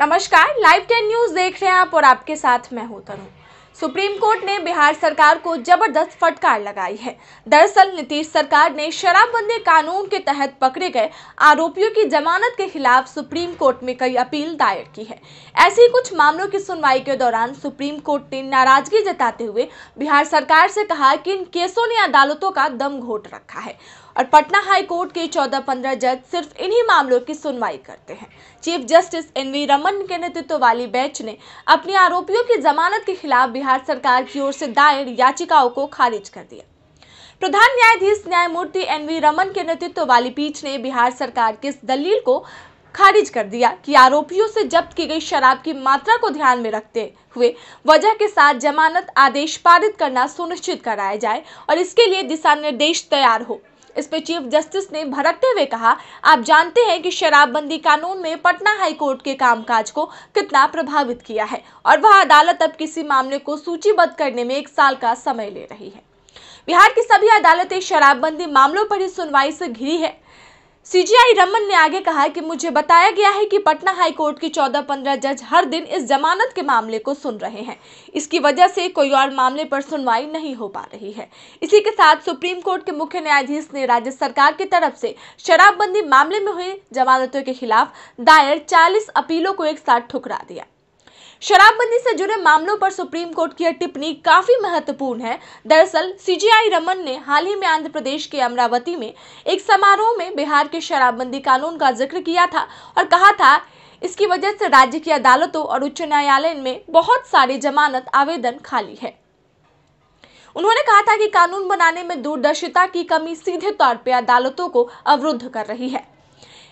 नमस्कार live ten news देख रहे हैं आप और आपके साथ मैं हूं तरुण सुप्रीम कोर्ट ने बिहार सरकार को जबरदस्त फटकार लगाई है दरअसल नीतीश सरकार ने शराबबंदी कानून के तहत पकड़े गए आरोपियों की जमानत के खिलाफ सुप्रीम कोर्ट में कई अपील दायर की है ऐसे ही कुछ मामलों की सुनवाई के दौरान सुप्रीम कोर्ट ने नाराजगी जताते हुए बिहार सरकार से कहा कि इन केसों ने अदालतों का दम घोट रखा है और पटना हाई कोर्ट के 14-15 जज सिर्फ इन्हीं मामलों की सुनवाई करते हैं chief justice N V Raman के नेतृत्व वाली बेंच ने अपने आरोपियों की जमानत के खिलाफ खिलाफ बिहार सरकार की ओर से दायर याचिकाओं को खारिज कर दिया प्रधान न्यायाधीश न्यायमूर्ति एन वी रमन के नेतृत्व वाली पीठ ने बिहार सरकार की इस दलील को खारिज कर दिया कि आरोपियों से जब्त की गई शराब की मात्रा को ध्यान में रखते हुए वजह के साथ जमानत आदेश पारित करना सुनिश्चित कराया जाए और इसके लिए दिशा निर्देश तैयार हो इस पर चीफ जस्टिस ने भड़कते हुए कहा आप जानते हैं कि शराबबंदी कानून में पटना हाईकोर्ट के कामकाज को कितना प्रभावित किया है और वह अदालत अब किसी मामले को सूचीबद्ध करने में एक साल का समय ले रही है बिहार की सभी अदालतें शराबबंदी मामलों पर ही सुनवाई से घिरी है सीजीआई रमन ने आगे कहा कि मुझे बताया गया है कि पटना हाई कोर्ट की 14-15 जज हर दिन इस जमानत के मामले को सुन रहे हैं इसकी वजह से कोई और मामले पर सुनवाई नहीं हो पा रही है इसी के साथ सुप्रीम कोर्ट के मुख्य न्यायाधीश ने राज्य सरकार की तरफ से शराबबंदी मामले में हुई जमानतों के खिलाफ दायर चालीस अपीलों को एक साथ ठुकरा दिया शराबबंदी से जुड़े मामलों पर सुप्रीम कोर्ट की यह टिप्पणी काफी महत्वपूर्ण है दरअसल सीजीआई रमन ने हाल ही में आंध्र प्रदेश के अमरावती में एक समारोह में बिहार के शराबबंदी कानून का जिक्र किया था और कहा था इसकी वजह से राज्य की अदालतों और उच्च न्यायालय में बहुत सारे जमानत आवेदन खाली है उन्होंने कहा था कि कानून बनाने में दूरदर्शिता की कमी सीधे तौर पर अदालतों को अवरुद्ध कर रही है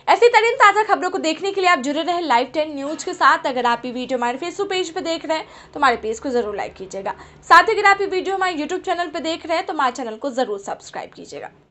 ऐसी तरीन ताज़ा खबरों को देखने के लिए आप जुड़े रहे लाइव टेन न्यूज़ के साथ अगर आप ये वीडियो हमारे फेसबुक पेज पर देख रहे हैं तो हमारे पेज को ज़रूर लाइक कीजिएगा साथ ही अगर आप ये वीडियो हमारे यूट्यूब चैनल पर देख रहे हैं तो हमारे चैनल को ज़रूर सब्सक्राइब कीजिएगा